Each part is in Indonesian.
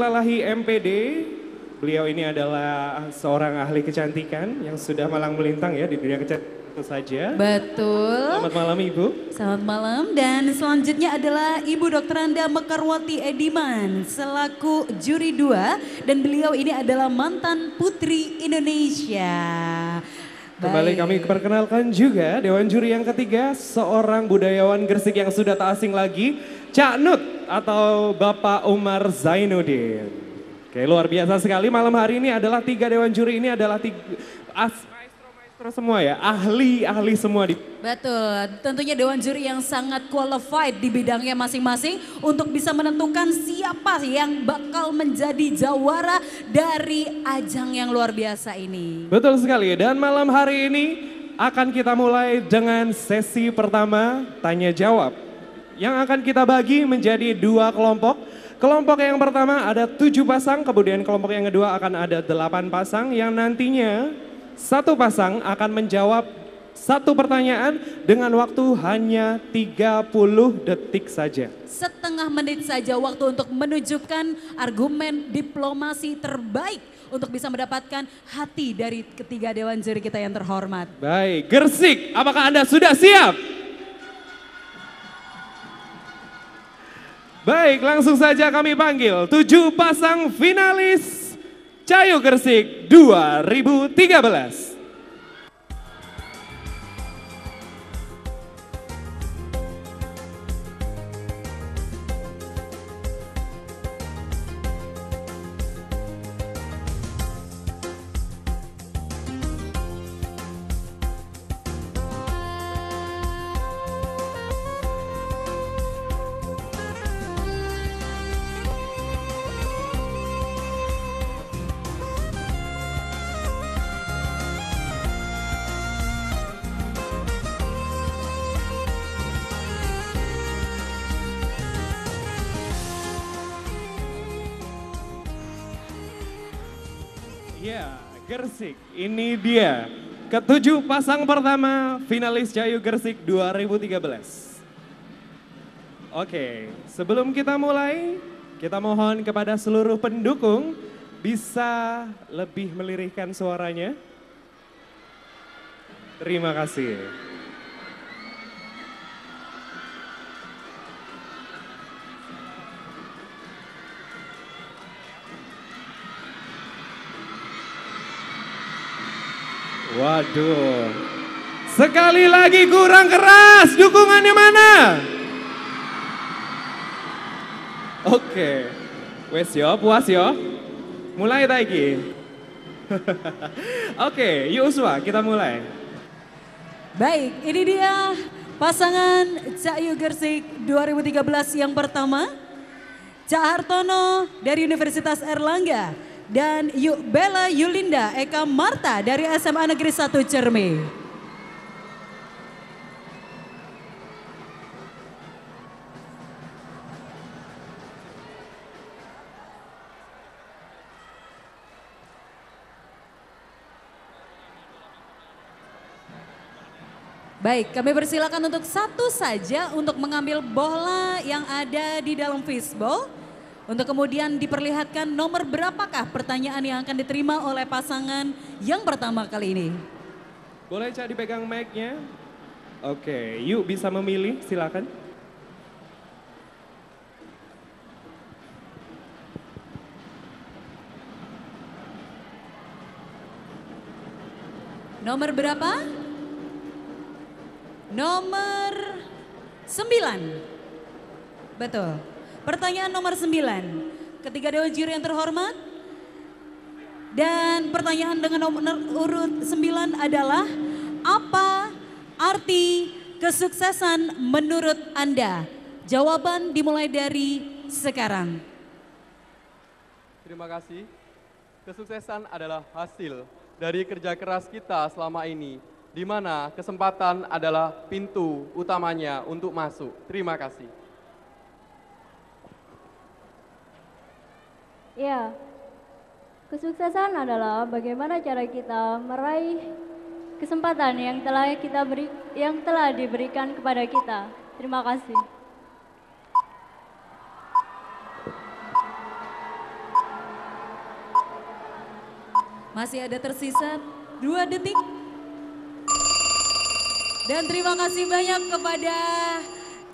Lalahi MPD, beliau ini adalah seorang ahli kecantikan yang sudah malang melintang ya di dunia kecantikan saja. Betul. Selamat malam Ibu. Selamat malam dan selanjutnya adalah Ibu Dr. Anda Mekarwati Ediman selaku juri dua dan beliau ini adalah mantan putri Indonesia. Kembali Baik. kami perkenalkan juga Dewan Juri yang ketiga, seorang budayawan Gresik yang sudah tak asing lagi, Cak Nut atau Bapak Umar Zainuddin. Oke, luar biasa sekali malam hari ini adalah tiga dewan juri ini adalah tiga, semua ya, ahli-ahli semua di Betul, tentunya dewan juri yang sangat qualified di bidangnya masing-masing untuk bisa menentukan siapa yang bakal menjadi jawara dari ajang yang luar biasa ini. Betul sekali dan malam hari ini akan kita mulai dengan sesi pertama tanya jawab yang akan kita bagi menjadi dua kelompok. Kelompok yang pertama ada tujuh pasang, kemudian kelompok yang kedua akan ada delapan pasang yang nantinya satu pasang akan menjawab satu pertanyaan dengan waktu hanya 30 detik saja. Setengah menit saja waktu untuk menunjukkan argumen diplomasi terbaik untuk bisa mendapatkan hati dari ketiga dewan juri kita yang terhormat. Baik, Gersik, apakah Anda sudah siap? Baik, langsung saja kami panggil tujuh pasang finalis Cayo Gersik 2013. Gersik. Ini dia ketujuh pasang pertama finalis Jayu Gersik 2013. Oke, sebelum kita mulai, kita mohon kepada seluruh pendukung bisa lebih melirihkan suaranya. Terima kasih. Waduh. Sekali lagi kurang keras. Dukungannya mana? Oke. Okay. Wes yo, puas yo. Mulai ta iki. Oke, okay, yuk Uswa, kita mulai. Baik, ini dia pasangan Cak Yu Gersik 2013 yang pertama. Cak Hartono dari Universitas Erlangga dan Yuk Bella Yulinda Eka Marta dari SMA Negeri 1 Cermi. Baik, kami persilakan untuk satu saja untuk mengambil bola yang ada di dalam fishbowl. Untuk kemudian diperlihatkan nomor berapakah pertanyaan yang akan diterima oleh pasangan yang pertama kali ini. Boleh Cak dipegang mic-nya? Oke, yuk bisa memilih silakan. Nomor berapa? Nomor 9. Betul. Pertanyaan nomor 9. Ketiga dewan juri yang terhormat. Dan pertanyaan dengan nomor urut 9 adalah apa arti kesuksesan menurut Anda? Jawaban dimulai dari sekarang. Terima kasih. Kesuksesan adalah hasil dari kerja keras kita selama ini, di mana kesempatan adalah pintu utamanya untuk masuk. Terima kasih. Ya, kesuksesan adalah bagaimana cara kita meraih kesempatan yang telah kita beri, yang telah diberikan kepada kita. Terima kasih. Masih ada tersisa dua detik. Dan terima kasih banyak kepada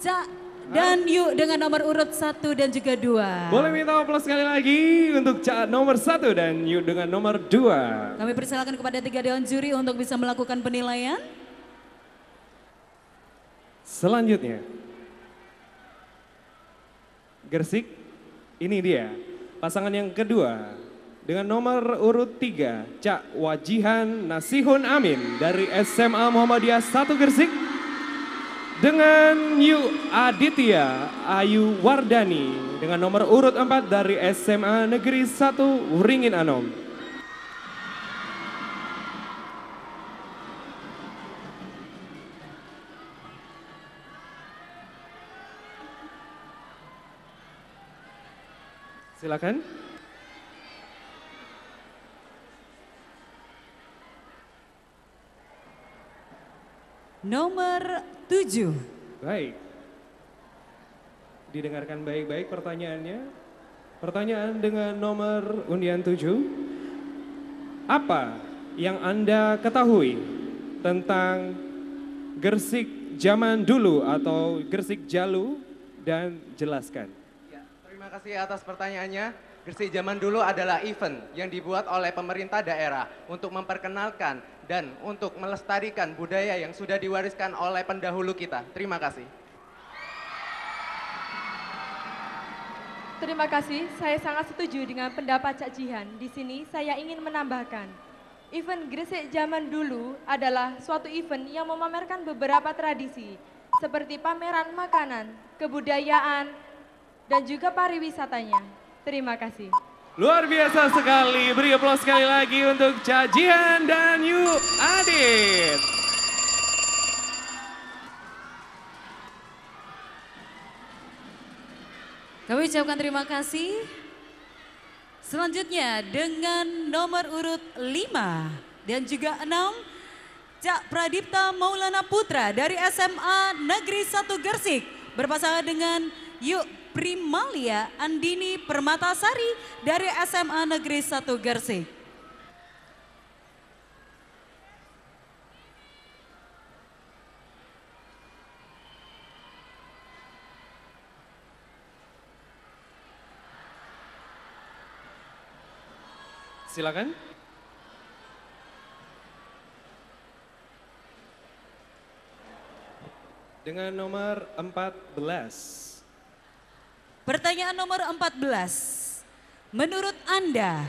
Cak dan yuk dengan nomor urut satu dan juga dua. Boleh minta aplaus sekali lagi untuk nomor satu dan yuk dengan nomor dua. Kami persilakan kepada tiga dewan juri untuk bisa melakukan penilaian. Selanjutnya. Gersik, ini dia pasangan yang kedua dengan nomor urut tiga, Cak Wajihan Nasihun Amin dari SMA Muhammadiyah 1 Gersik dengan Yu Aditya Ayu Wardani dengan nomor urut 4 dari SMA Negeri 1 Ringin Anom. Silakan. Nomor 7. Baik. Didengarkan baik-baik pertanyaannya. Pertanyaan dengan nomor undian 7. Apa yang Anda ketahui tentang Gersik zaman dulu atau Gersik Jalu dan jelaskan? Ya, terima kasih atas pertanyaannya. Gersik zaman dulu adalah event yang dibuat oleh pemerintah daerah untuk memperkenalkan dan untuk melestarikan budaya yang sudah diwariskan oleh pendahulu kita. Terima kasih. Terima kasih, saya sangat setuju dengan pendapat Cak Jihan. Di sini saya ingin menambahkan, event Gresik zaman dulu adalah suatu event yang memamerkan beberapa tradisi, seperti pameran makanan, kebudayaan, dan juga pariwisatanya. Terima kasih. Luar biasa sekali. Beri aplaus sekali lagi untuk Cajian dan Yu Adit. Kami ucapkan terima kasih. Selanjutnya dengan nomor urut 5 dan juga 6 Cak Pradipta Maulana Putra dari SMA Negeri 1 Gersik berpasangan dengan Yuk Primalia Andini Permatasari dari SMA Negeri 1 Gersik. Silakan. Dengan nomor 14 Pertanyaan nomor 14. Menurut Anda,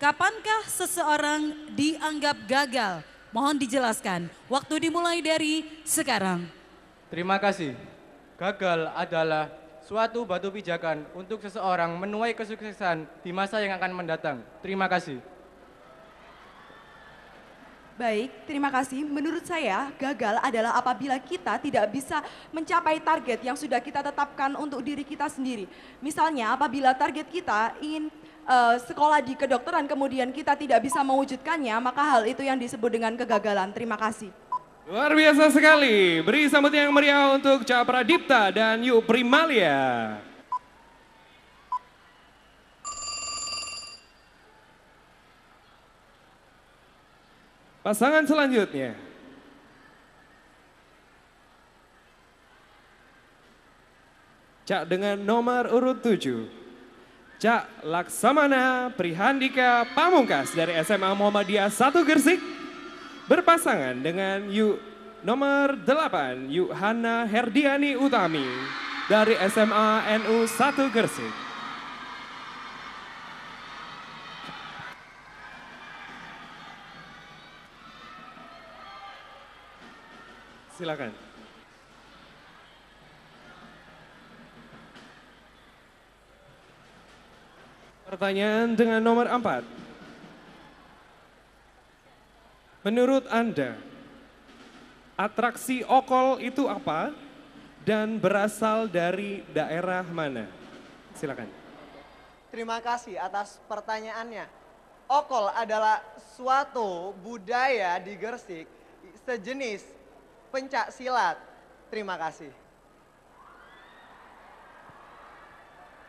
kapankah seseorang dianggap gagal? Mohon dijelaskan. Waktu dimulai dari sekarang. Terima kasih. Gagal adalah suatu batu pijakan untuk seseorang menuai kesuksesan di masa yang akan mendatang. Terima kasih. Baik, terima kasih. Menurut saya, gagal adalah apabila kita tidak bisa mencapai target yang sudah kita tetapkan untuk diri kita sendiri. Misalnya, apabila target kita ingin uh, sekolah di kedokteran, kemudian kita tidak bisa mewujudkannya, maka hal itu yang disebut dengan kegagalan. Terima kasih. Luar biasa sekali. Beri sambutan yang meriah untuk Capra Dipta dan Yu Primalia. Pasangan selanjutnya. Cak dengan nomor urut tujuh, Cak Laksamana Prihandika Pamungkas dari SMA Muhammadiyah 1 Gersik. Berpasangan dengan Yu nomor 8 Yuhana Herdiani Utami dari SMA NU 1 Gersik. Silakan. Pertanyaan dengan nomor empat Menurut Anda, atraksi okol itu apa dan berasal dari daerah mana? Silakan. Terima kasih atas pertanyaannya. Okol adalah suatu budaya di Gersik sejenis pencak silat. Terima kasih.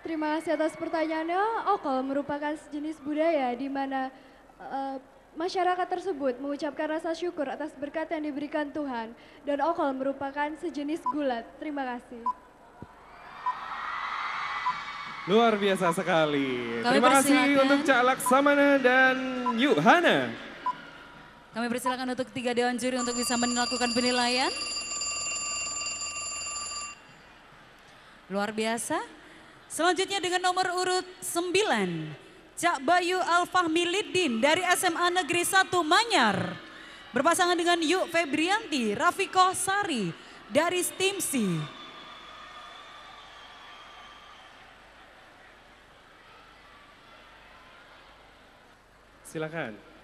Terima kasih atas pertanyaannya. Okol oh, merupakan sejenis budaya di mana uh, masyarakat tersebut mengucapkan rasa syukur atas berkat yang diberikan Tuhan dan okol oh, merupakan sejenis gulat. Terima kasih. Luar biasa sekali. Kami Terima kasih untuk Cak Laksamana dan Yuhana. Kami persilakan untuk tiga dewan juri untuk bisa melakukan penilaian. Luar biasa. Selanjutnya dengan nomor urut sembilan, Cak Bayu Alfahmi Lidin dari SMA Negeri 1 Manyar. Berpasangan dengan Yuk Febrianti, Rafiko Sari dari Stimsi. Silakan.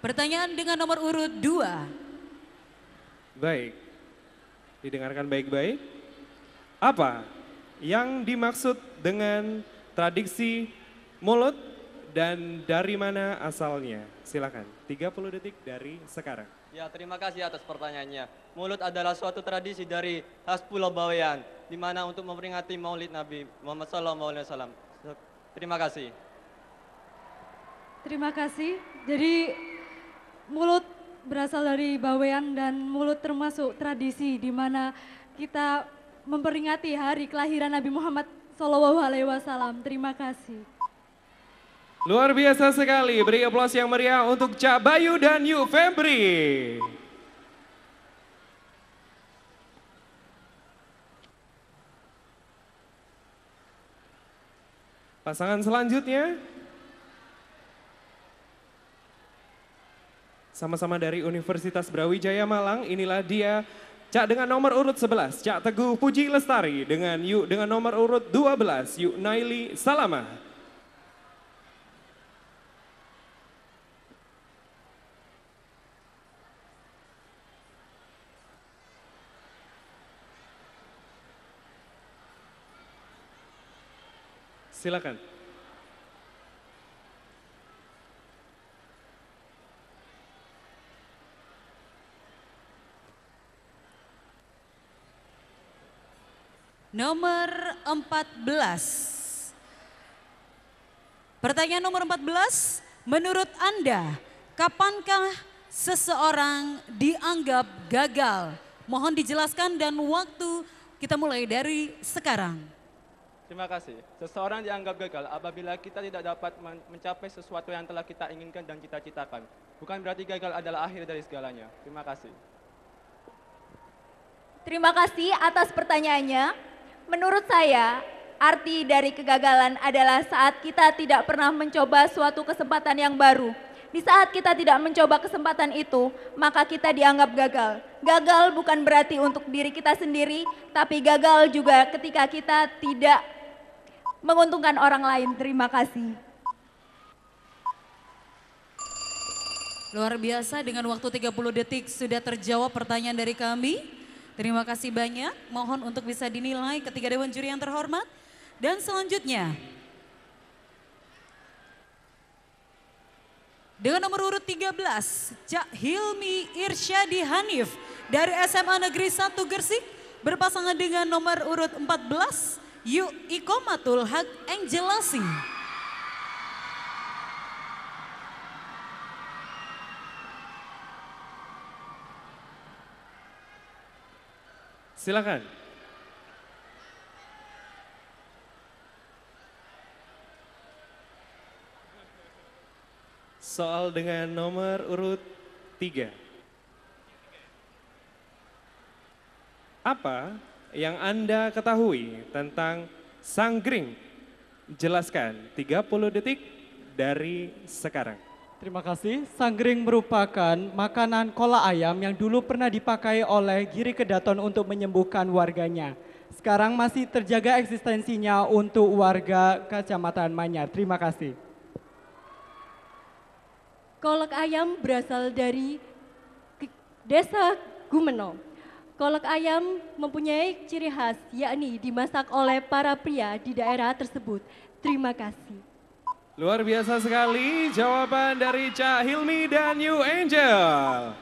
Pertanyaan dengan nomor urut dua. Baik. Didengarkan baik-baik. Apa yang dimaksud dengan tradisi mulut dan dari mana asalnya? Silakan. 30 detik dari sekarang. Ya, terima kasih atas pertanyaannya. Mulut adalah suatu tradisi dari khas Pulau Bawean, di mana untuk memperingati maulid Nabi Muhammad SAW. Terima kasih. Terima kasih. Jadi mulut berasal dari bawean dan mulut termasuk tradisi di mana kita memperingati hari kelahiran Nabi Muhammad Shallallahu Alaihi Wasallam. Terima kasih. Luar biasa sekali, beri aplaus yang meriah untuk Cak Bayu dan Yu Febri. Pasangan selanjutnya, sama-sama dari Universitas Brawijaya Malang. Inilah dia Cak dengan nomor urut 11, Cak Teguh Puji Lestari dengan Yuk dengan nomor urut 12, Yuk Naili Salama. Silakan. nomor 14. Pertanyaan nomor 14, menurut Anda, kapankah seseorang dianggap gagal? Mohon dijelaskan dan waktu kita mulai dari sekarang. Terima kasih. Seseorang dianggap gagal apabila kita tidak dapat mencapai sesuatu yang telah kita inginkan dan cita-citakan. Bukan berarti gagal adalah akhir dari segalanya. Terima kasih. Terima kasih atas pertanyaannya. Menurut saya, arti dari kegagalan adalah saat kita tidak pernah mencoba suatu kesempatan yang baru. Di saat kita tidak mencoba kesempatan itu, maka kita dianggap gagal. Gagal bukan berarti untuk diri kita sendiri, tapi gagal juga ketika kita tidak menguntungkan orang lain. Terima kasih. Luar biasa dengan waktu 30 detik sudah terjawab pertanyaan dari kami. Terima kasih banyak. Mohon untuk bisa dinilai ketiga dewan juri yang terhormat. Dan selanjutnya dengan nomor urut 13 Cak Hilmi Irsyadi Hanif dari SMA Negeri 1 Gersik berpasangan dengan nomor urut 14 Yuk Ikomatul Hak Angelasi. Silakan. Soal dengan nomor urut tiga. Apa yang Anda ketahui tentang Sanggring? Jelaskan 30 detik dari sekarang. Terima kasih. Sanggring merupakan makanan kola ayam yang dulu pernah dipakai oleh Giri Kedaton untuk menyembuhkan warganya. Sekarang masih terjaga eksistensinya untuk warga Kecamatan Manyar. Terima kasih. Kolak ayam berasal dari Desa Gumeno. Kolak ayam mempunyai ciri khas, yakni dimasak oleh para pria di daerah tersebut. Terima kasih. Luar biasa sekali jawaban dari Cak Hilmi dan New Angel.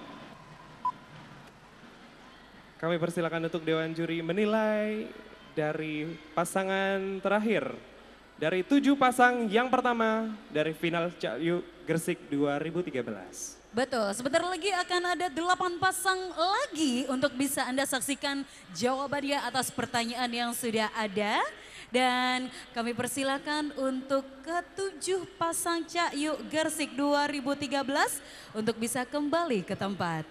Kami persilakan untuk Dewan Juri menilai dari pasangan terakhir. Dari tujuh pasang yang pertama dari final Cak Yu Gresik 2013. Betul, sebentar lagi akan ada delapan pasang lagi untuk bisa Anda saksikan jawabannya atas pertanyaan yang sudah ada. Dan kami persilakan untuk ketujuh pasang cak yuk Gersik 2013 untuk bisa kembali ke tempat.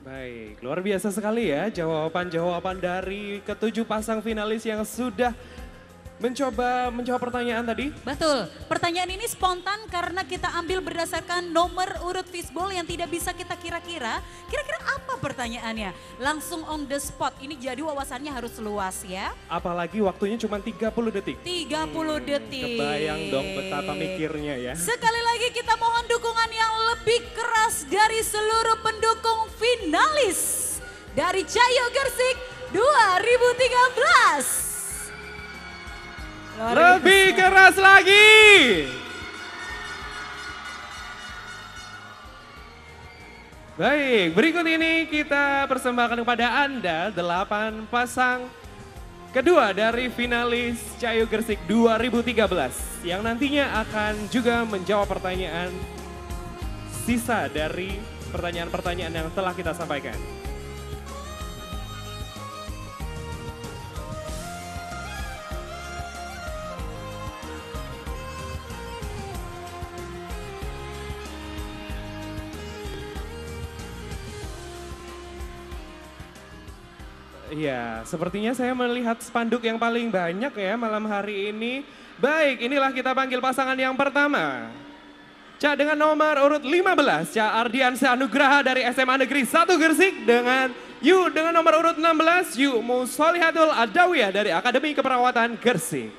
Baik, luar biasa sekali ya jawaban-jawaban dari ketujuh pasang finalis yang sudah mencoba mencoba pertanyaan tadi? Betul. Pertanyaan ini spontan karena kita ambil berdasarkan nomor urut fishbowl yang tidak bisa kita kira-kira. Kira-kira apa pertanyaannya? Langsung on the spot. Ini jadi wawasannya harus luas ya. Apalagi waktunya cuma 30 detik. 30 hmm, detik. Kebayang dong betapa mikirnya ya. Sekali lagi kita mohon dukungan yang lebih keras dari seluruh pendukung finalis. Dari Cayo Gersik 2013. Lebih keras lagi. Baik, berikut ini kita persembahkan kepada Anda delapan pasang kedua dari finalis Cayu Gersik 2013 yang nantinya akan juga menjawab pertanyaan sisa dari pertanyaan-pertanyaan yang telah kita sampaikan. Iya, sepertinya saya melihat spanduk yang paling banyak ya malam hari ini. Baik, inilah kita panggil pasangan yang pertama. Cak dengan nomor urut 15, Cak Ardiansyah Anugraha dari SMA Negeri 1 Gersik dengan Yu dengan nomor urut 16, Yu Musolihatul Adawiyah dari Akademi Keperawatan Gersik.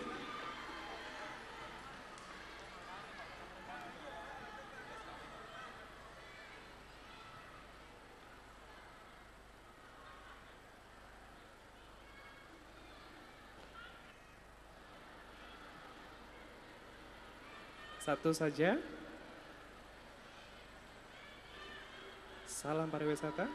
Satu saja. Salam pariwisata.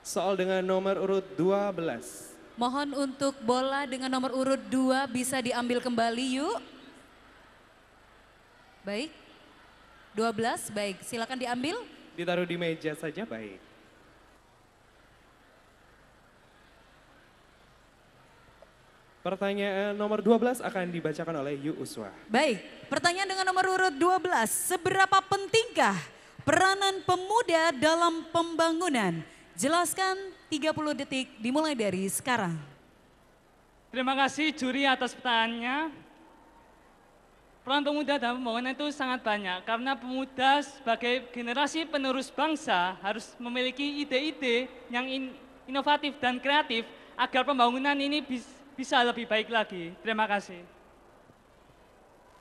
Soal dengan nomor urut 12. Mohon untuk bola dengan nomor urut 2 bisa diambil kembali yuk. Baik. 12, baik. Silakan diambil. Ditaruh di meja saja, baik. Pertanyaan nomor 12 akan dibacakan oleh Yu Uswa. Baik, pertanyaan dengan nomor urut 12. Seberapa pentingkah peranan pemuda dalam pembangunan? Jelaskan 30 detik dimulai dari sekarang. Terima kasih juri atas pertanyaannya. Peran pemuda dalam pembangunan itu sangat banyak karena pemuda sebagai generasi penerus bangsa harus memiliki ide-ide yang in, inovatif dan kreatif agar pembangunan ini bisa bisa lebih baik lagi. Terima kasih.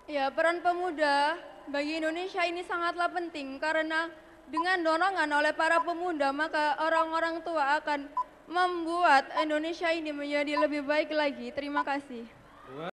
Ya, peran pemuda bagi Indonesia ini sangatlah penting karena dengan dorongan oleh para pemuda maka orang-orang tua akan membuat Indonesia ini menjadi lebih baik lagi. Terima kasih.